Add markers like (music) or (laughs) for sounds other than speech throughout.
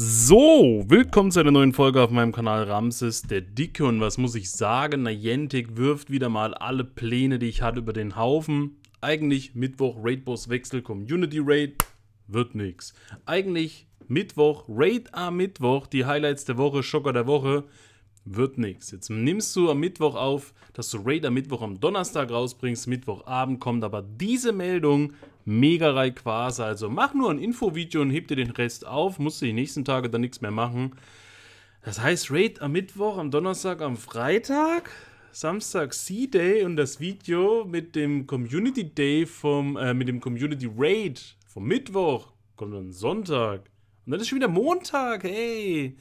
So, willkommen zu einer neuen Folge auf meinem Kanal Ramses der Dicke und was muss ich sagen, Niantic wirft wieder mal alle Pläne, die ich hatte, über den Haufen. Eigentlich Mittwoch Raid Boss Wechsel Community Raid, wird nix. Eigentlich Mittwoch Raid am Mittwoch, die Highlights der Woche, Schocker der Woche, wird nix. Jetzt nimmst du am Mittwoch auf, dass du Raid am Mittwoch am Donnerstag rausbringst, Mittwochabend kommt aber diese Meldung, Mega quasi. Also mach nur ein Infovideo und heb dir den Rest auf. Musst du die nächsten Tage dann nichts mehr machen. Das heißt, Raid am Mittwoch, am Donnerstag, am Freitag. Samstag C-Day und das Video mit dem Community Day vom, äh, mit dem Community Raid vom Mittwoch kommt dann Sonntag. Und dann ist schon wieder Montag, hey.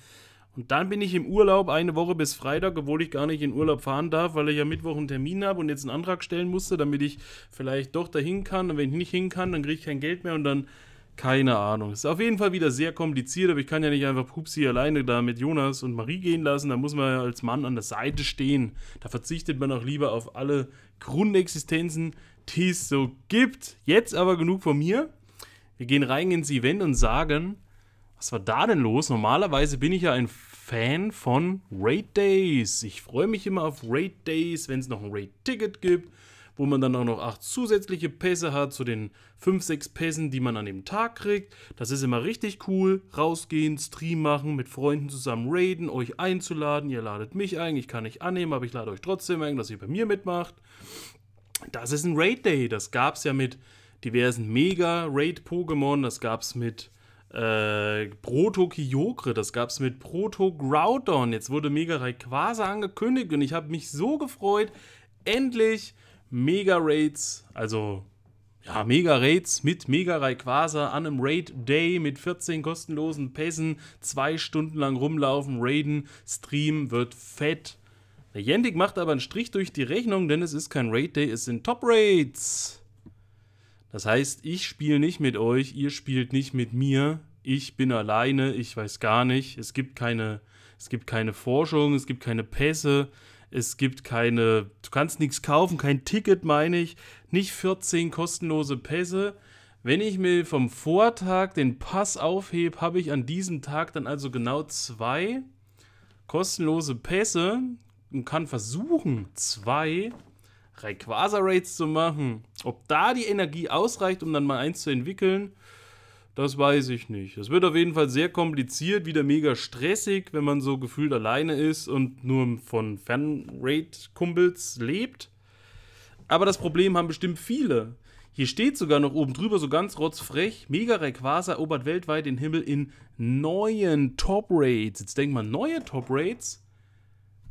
Und dann bin ich im Urlaub eine Woche bis Freitag, obwohl ich gar nicht in Urlaub fahren darf, weil ich ja Mittwoch einen Termin habe und jetzt einen Antrag stellen musste, damit ich vielleicht doch dahin kann. Und wenn ich nicht hin kann, dann kriege ich kein Geld mehr und dann keine Ahnung. Ist auf jeden Fall wieder sehr kompliziert, aber ich kann ja nicht einfach Pupsi alleine da mit Jonas und Marie gehen lassen. Da muss man ja als Mann an der Seite stehen. Da verzichtet man auch lieber auf alle Grundexistenzen, die es so gibt. Jetzt aber genug von mir. Wir gehen rein ins Event und sagen, was war da denn los? Normalerweise bin ich ja ein Fan von Raid Days. Ich freue mich immer auf Raid Days, wenn es noch ein Raid-Ticket gibt, wo man dann auch noch acht zusätzliche Pässe hat zu den fünf, sechs Pässen, die man an dem Tag kriegt. Das ist immer richtig cool. Rausgehen, Stream machen, mit Freunden zusammen raiden, euch einzuladen. Ihr ladet mich ein, ich kann nicht annehmen, aber ich lade euch trotzdem ein, dass ihr bei mir mitmacht. Das ist ein Raid Day. Das gab es ja mit diversen Mega-Raid-Pokémon. Das gab es mit äh, Proto-Kyogre, das gab es mit Proto-Groudon. Jetzt wurde Mega Rayquaza angekündigt und ich habe mich so gefreut. Endlich Mega Raids, also ja, Mega Raids mit Mega Rayquaza an einem Raid Day mit 14 kostenlosen Pässen, zwei Stunden lang rumlaufen, raiden, Stream wird fett. Der Yandik macht aber einen Strich durch die Rechnung, denn es ist kein Raid Day, es sind Top Raids. Das heißt, ich spiele nicht mit euch, ihr spielt nicht mit mir, ich bin alleine, ich weiß gar nicht, es gibt keine, es gibt keine Forschung, es gibt keine Pässe, es gibt keine, du kannst nichts kaufen, kein Ticket meine ich, nicht 14 kostenlose Pässe. Wenn ich mir vom Vortag den Pass aufhebe, habe ich an diesem Tag dann also genau zwei kostenlose Pässe und kann versuchen, zwei Rayquaza-Raids zu machen. Ob da die Energie ausreicht, um dann mal eins zu entwickeln, das weiß ich nicht. Es wird auf jeden Fall sehr kompliziert, wieder mega stressig, wenn man so gefühlt alleine ist und nur von Fan-Raid-Kumpels lebt. Aber das Problem haben bestimmt viele. Hier steht sogar noch oben drüber so ganz rotzfrech: Mega Rayquaza erobert weltweit den Himmel in neuen Top raids Jetzt denkt man, neue Top raids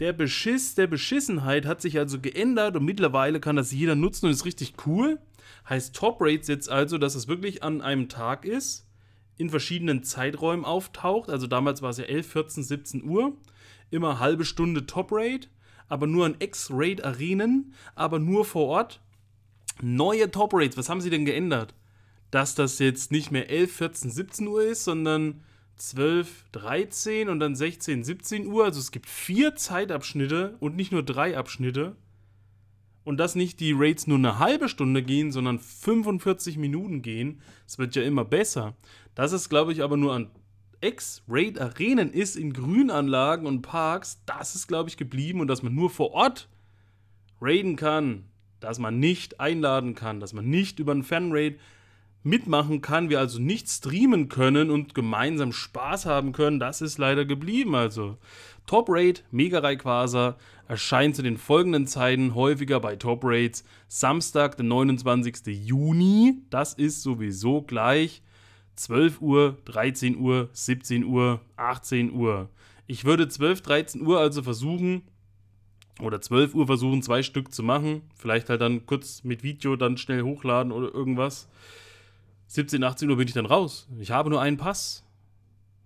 der Beschiss der Beschissenheit hat sich also geändert und mittlerweile kann das jeder nutzen und ist richtig cool. Heißt Top Rates jetzt also, dass es wirklich an einem Tag ist, in verschiedenen Zeiträumen auftaucht. Also damals war es ja 11, 14, 17 Uhr. Immer halbe Stunde Top Rate, aber nur an x rate arenen aber nur vor Ort. Neue Top Rates, was haben sie denn geändert? Dass das jetzt nicht mehr 11, 14, 17 Uhr ist, sondern 12, 13 und dann 16, 17 Uhr. Also es gibt vier Zeitabschnitte und nicht nur drei Abschnitte. Und dass nicht die Raids nur eine halbe Stunde gehen, sondern 45 Minuten gehen. Es wird ja immer besser. Dass es, glaube ich, aber nur an Ex-Raid-Arenen ist in Grünanlagen und Parks. Das ist, glaube ich, geblieben. Und dass man nur vor Ort raiden kann. Dass man nicht einladen kann. Dass man nicht über einen Fan-Raid mitmachen kann, wir also nicht streamen können und gemeinsam Spaß haben können, das ist leider geblieben. Also Top Raid Mega Rayquaza erscheint zu den folgenden Zeiten häufiger bei Top Raids. Samstag, der 29. Juni, das ist sowieso gleich. 12 Uhr, 13 Uhr, 17 Uhr, 18 Uhr. Ich würde 12, 13 Uhr also versuchen, oder 12 Uhr versuchen, zwei Stück zu machen. Vielleicht halt dann kurz mit Video dann schnell hochladen oder irgendwas. 17, 18 Uhr bin ich dann raus. Ich habe nur einen Pass.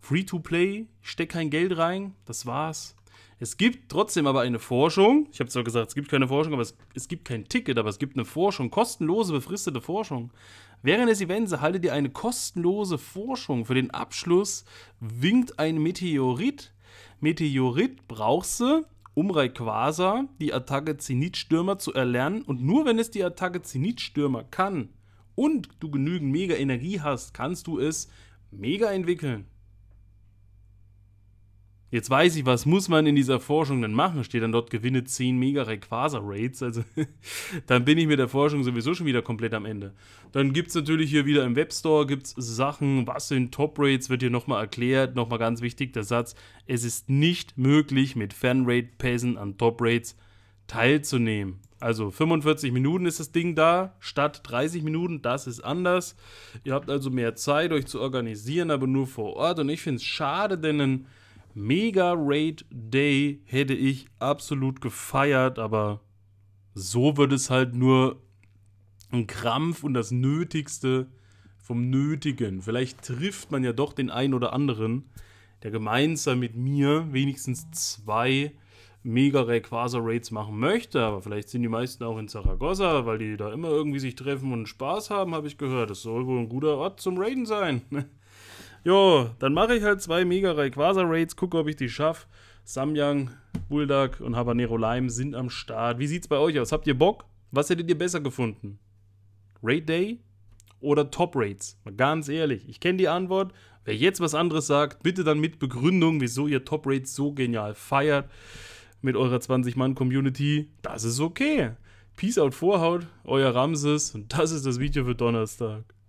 Free to play, steck kein Geld rein, das war's. Es gibt trotzdem aber eine Forschung. Ich habe zwar gesagt, es gibt keine Forschung, aber es, es, gibt kein Ticket, aber es gibt eine Forschung, kostenlose, befristete Forschung. Während des Events erhaltet ihr eine kostenlose Forschung. Für den Abschluss winkt ein Meteorit. Meteorit brauchst du, um Rayquaza die Attacke Zenitstürmer zu erlernen. Und nur wenn es die Attacke Zenitstürmer kann, und du genügend mega Energie hast, kannst du es mega entwickeln. Jetzt weiß ich, was muss man in dieser Forschung denn machen? Steht dann dort, gewinne 10 mega Rayquaza Raids. Also, (laughs) dann bin ich mit der Forschung sowieso schon wieder komplett am Ende. Dann gibt es natürlich hier wieder im Webstore gibt's Sachen, was sind Top Raids, wird hier nochmal erklärt. Nochmal ganz wichtig der Satz: Es ist nicht möglich, mit Fan Raid Pässen an Top Raids teilzunehmen. Also 45 Minuten ist das Ding da, statt 30 Minuten, das ist anders. Ihr habt also mehr Zeit, euch zu organisieren, aber nur vor Ort. Und ich finde es schade, denn ein Mega Raid Day hätte ich absolut gefeiert, aber so wird es halt nur ein Krampf und das Nötigste vom Nötigen. Vielleicht trifft man ja doch den einen oder anderen, der gemeinsam mit mir wenigstens zwei mega Rayquaza-Raids machen möchte, aber vielleicht sind die meisten auch in Zaragoza, weil die da immer irgendwie sich treffen und Spaß haben, habe ich gehört. Das soll wohl ein guter Ort zum Raiden sein. (laughs) jo, dann mache ich halt zwei mega Rayquaza-Raids, gucke, ob ich die schaffe. Samyang, Bulldog und Habanero Lime sind am Start. Wie sieht's bei euch aus? Habt ihr Bock? Was hättet ihr besser gefunden? Raid Day oder Top Raids? Mal ganz ehrlich, ich kenne die Antwort. Wer jetzt was anderes sagt, bitte dann mit Begründung, wieso ihr Top Raids so genial feiert mit eurer 20-Mann-Community, das ist okay. Peace out, Vorhaut, euer Ramses und das ist das Video für Donnerstag.